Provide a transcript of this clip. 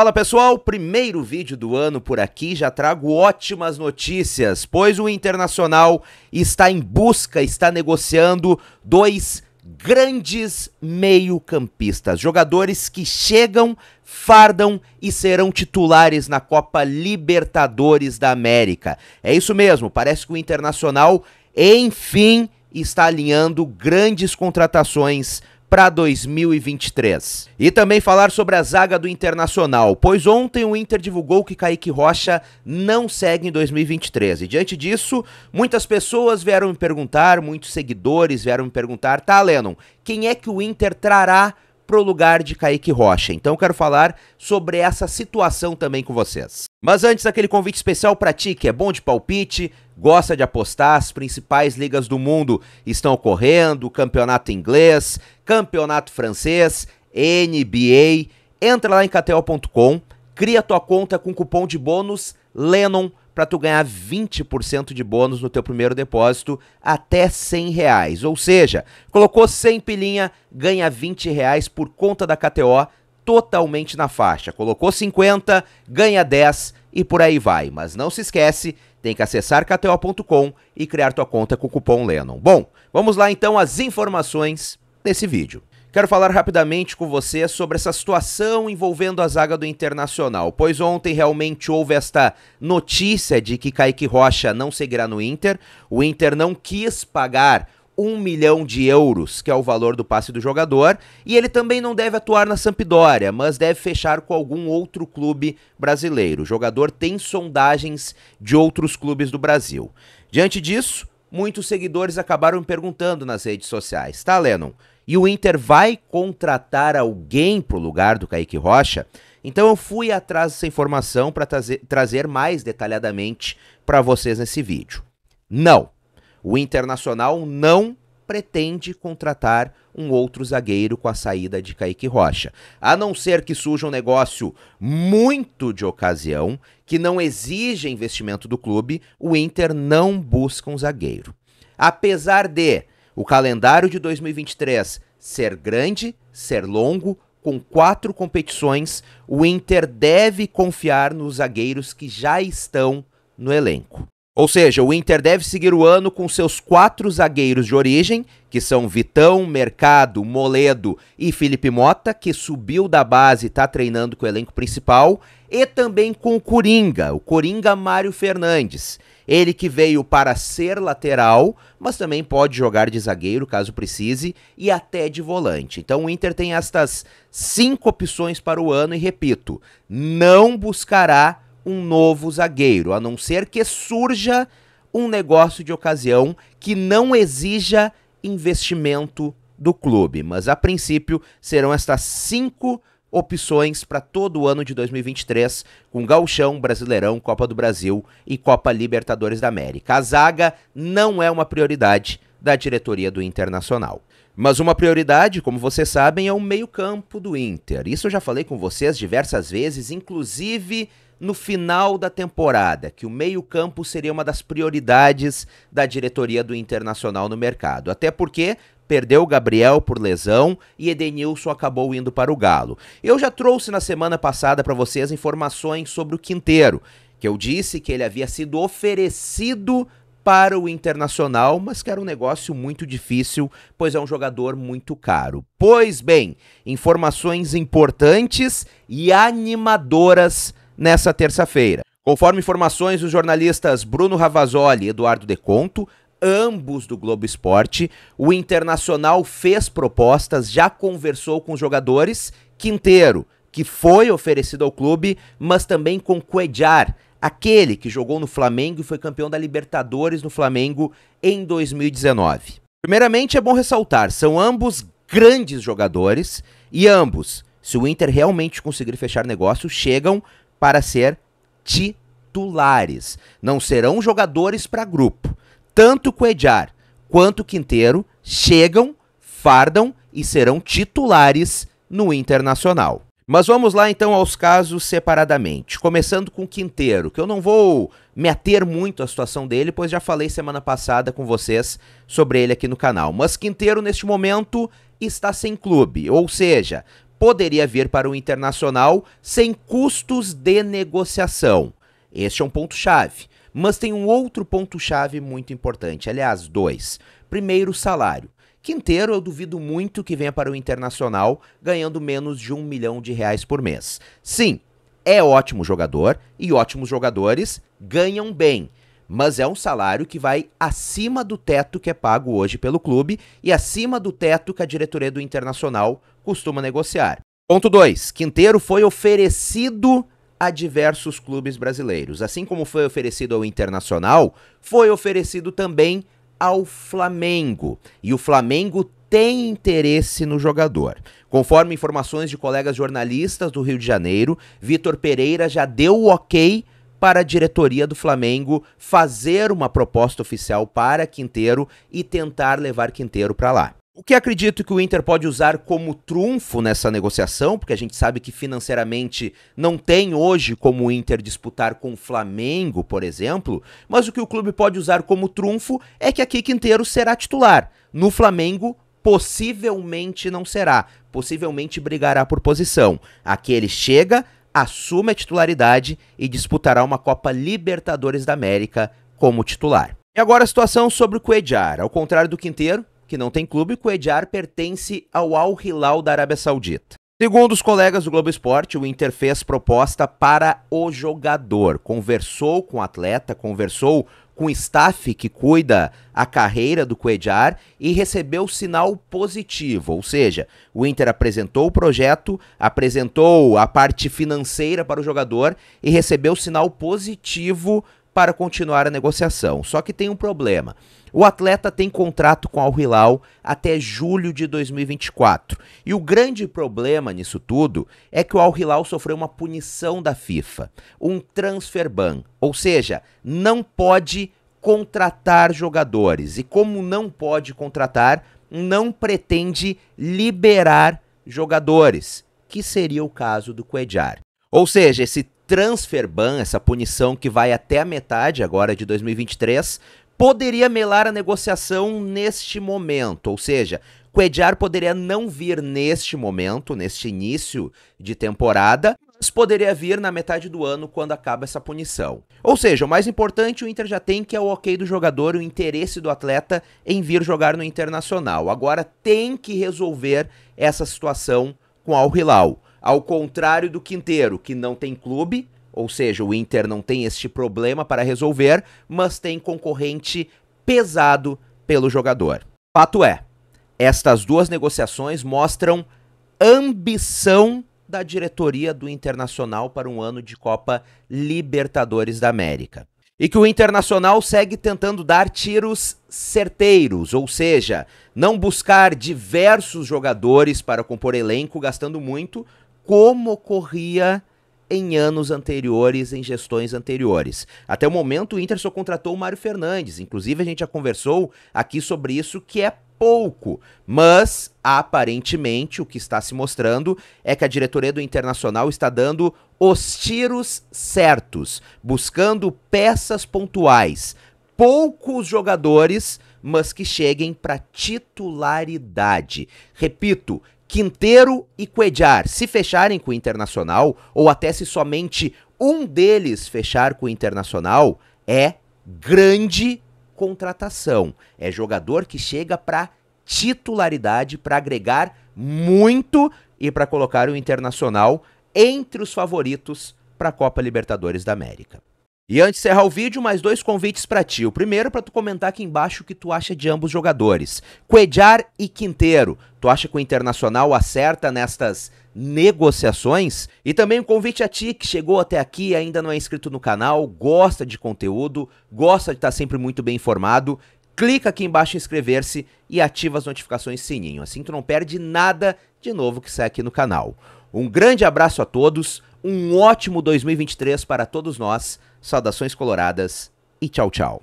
Fala pessoal, primeiro vídeo do ano por aqui, já trago ótimas notícias, pois o Internacional está em busca, está negociando dois grandes meio-campistas, jogadores que chegam, fardam e serão titulares na Copa Libertadores da América. É isso mesmo, parece que o Internacional, enfim, está alinhando grandes contratações para 2023. E também falar sobre a zaga do Internacional, pois ontem o Inter divulgou que Kaique Rocha não segue em 2023. E diante disso, muitas pessoas vieram me perguntar, muitos seguidores vieram me perguntar: tá, Lennon, quem é que o Inter trará pro lugar de Kaique Rocha. Então eu quero falar sobre essa situação também com vocês. Mas antes, aquele convite especial para ti que é bom de palpite, gosta de apostar, as principais ligas do mundo estão ocorrendo, campeonato inglês, campeonato francês, NBA. Entra lá em catel.com, cria tua conta com cupom de bônus Lennon para tu ganhar 20% de bônus no teu primeiro depósito até 100 reais. Ou seja, colocou 100 pilinha, ganha 20 reais por conta da KTO totalmente na faixa. Colocou 50, ganha 10 e por aí vai. Mas não se esquece, tem que acessar kto.com e criar tua conta com o cupom Lennon. Bom, vamos lá então às informações desse vídeo. Quero falar rapidamente com você sobre essa situação envolvendo a zaga do Internacional, pois ontem realmente houve esta notícia de que Kaique Rocha não seguirá no Inter. O Inter não quis pagar um milhão de euros, que é o valor do passe do jogador, e ele também não deve atuar na Sampdoria, mas deve fechar com algum outro clube brasileiro. O jogador tem sondagens de outros clubes do Brasil. Diante disso, muitos seguidores acabaram perguntando nas redes sociais: "Tá, Lennon, e o Inter vai contratar alguém para o lugar do Kaique Rocha. Então eu fui atrás dessa informação para trazer, trazer mais detalhadamente para vocês nesse vídeo. Não, o Internacional não pretende contratar um outro zagueiro com a saída de Kaique Rocha. A não ser que surja um negócio muito de ocasião, que não exija investimento do clube, o Inter não busca um zagueiro. Apesar de o calendário de 2023 ser grande, ser longo, com quatro competições, o Inter deve confiar nos zagueiros que já estão no elenco. Ou seja, o Inter deve seguir o ano com seus quatro zagueiros de origem, que são Vitão, Mercado, Moledo e Felipe Mota, que subiu da base e está treinando com o elenco principal, e também com o Coringa, o Coringa Mário Fernandes, ele que veio para ser lateral, mas também pode jogar de zagueiro caso precise e até de volante. Então o Inter tem estas cinco opções para o ano e repito, não buscará um novo zagueiro, a não ser que surja um negócio de ocasião que não exija investimento do clube. Mas a princípio serão estas cinco opções para todo o ano de 2023, com Gauchão, Brasileirão, Copa do Brasil e Copa Libertadores da América. A zaga não é uma prioridade da diretoria do Internacional. Mas uma prioridade, como vocês sabem, é o meio-campo do Inter. Isso eu já falei com vocês diversas vezes, inclusive no final da temporada, que o meio-campo seria uma das prioridades da diretoria do Internacional no mercado. Até porque perdeu o Gabriel por lesão e Edenilson acabou indo para o Galo. Eu já trouxe na semana passada para vocês informações sobre o Quinteiro, que eu disse que ele havia sido oferecido para o Internacional, mas que era um negócio muito difícil, pois é um jogador muito caro. Pois bem, informações importantes e animadoras nessa terça-feira. Conforme informações dos jornalistas Bruno Ravazoli e Eduardo Deconto, ambos do Globo Esporte. O Internacional fez propostas, já conversou com os jogadores. Quinteiro, que foi oferecido ao clube, mas também com Cuejar, aquele que jogou no Flamengo e foi campeão da Libertadores no Flamengo em 2019. Primeiramente, é bom ressaltar: são ambos grandes jogadores e ambos, se o Inter realmente conseguir fechar negócio, chegam para ser titulares. Não serão jogadores para grupo. Tanto Coedjar quanto Quinteiro chegam, fardam e serão titulares no Internacional. Mas vamos lá então aos casos separadamente, começando com o Quinteiro, que eu não vou me ater muito à situação dele, pois já falei semana passada com vocês sobre ele aqui no canal. Mas Quinteiro neste momento está sem clube, ou seja, poderia vir para o Internacional sem custos de negociação. Este é um ponto chave. Mas tem um outro ponto-chave muito importante, aliás, dois. Primeiro, o salário. Quinteiro, eu duvido muito que venha para o Internacional ganhando menos de um milhão de reais por mês. Sim, é ótimo jogador e ótimos jogadores ganham bem, mas é um salário que vai acima do teto que é pago hoje pelo clube e acima do teto que a diretoria do Internacional costuma negociar. Ponto 2. Quinteiro foi oferecido a diversos clubes brasileiros. Assim como foi oferecido ao Internacional, foi oferecido também ao Flamengo. E o Flamengo tem interesse no jogador. Conforme informações de colegas jornalistas do Rio de Janeiro, Vitor Pereira já deu o ok para a diretoria do Flamengo fazer uma proposta oficial para Quinteiro e tentar levar Quinteiro para lá. O que acredito que o Inter pode usar como trunfo nessa negociação, porque a gente sabe que financeiramente não tem hoje como o Inter disputar com o Flamengo, por exemplo, mas o que o clube pode usar como trunfo é que aqui Quinteiro será titular. No Flamengo, possivelmente não será, possivelmente brigará por posição. Aqui ele chega, assume a titularidade e disputará uma Copa Libertadores da América como titular. E agora a situação sobre o Cuejar. Ao contrário do Quinteiro, que não tem clube, Coediar pertence ao Al Hilal da Arábia Saudita. Segundo os colegas do Globo Esporte, o Inter fez proposta para o jogador, conversou com o atleta, conversou com o staff que cuida a carreira do Coediar e recebeu sinal positivo, ou seja, o Inter apresentou o projeto, apresentou a parte financeira para o jogador e recebeu sinal positivo para continuar a negociação. Só que tem um problema. O atleta tem contrato com Al Hilal até julho de 2024. E o grande problema nisso tudo é que o Al Hilal sofreu uma punição da FIFA, um transfer ban, ou seja, não pode contratar jogadores. E como não pode contratar, não pretende liberar jogadores, que seria o caso do Cuejar. Ou seja, esse transfer ban, essa punição que vai até a metade agora de 2023, poderia melar a negociação neste momento, ou seja, Coediar poderia não vir neste momento, neste início de temporada, mas poderia vir na metade do ano quando acaba essa punição. Ou seja, o mais importante o Inter já tem que é o ok do jogador, o interesse do atleta em vir jogar no Internacional. Agora tem que resolver essa situação com Al Hilal. Ao contrário do Quinteiro, que não tem clube, ou seja, o Inter não tem este problema para resolver, mas tem concorrente pesado pelo jogador. Fato é, estas duas negociações mostram ambição da diretoria do Internacional para um ano de Copa Libertadores da América. E que o Internacional segue tentando dar tiros certeiros, ou seja, não buscar diversos jogadores para compor elenco gastando muito, como ocorria em anos anteriores, em gestões anteriores. Até o momento, o Inter só contratou o Mário Fernandes. Inclusive, a gente já conversou aqui sobre isso, que é pouco. Mas, aparentemente, o que está se mostrando é que a diretoria do Internacional está dando os tiros certos, buscando peças pontuais. Poucos jogadores, mas que cheguem para titularidade. Repito, Quinteiro e Cuejar, se fecharem com o Internacional, ou até se somente um deles fechar com o Internacional, é grande contratação. É jogador que chega para titularidade, para agregar muito e para colocar o Internacional entre os favoritos para a Copa Libertadores da América. E antes de encerrar o vídeo, mais dois convites para ti. O primeiro é para tu comentar aqui embaixo o que tu acha de ambos jogadores. Cuejar e Quinteiro. Tu acha que o Internacional acerta nestas negociações? E também um convite a ti que chegou até aqui, ainda não é inscrito no canal, gosta de conteúdo, gosta de estar sempre muito bem informado. Clica aqui embaixo em inscrever-se e ativa as notificações sininho. Assim tu não perde nada de novo que sai aqui no canal. Um grande abraço a todos. Um ótimo 2023 para todos nós. Saudações coloradas e tchau, tchau.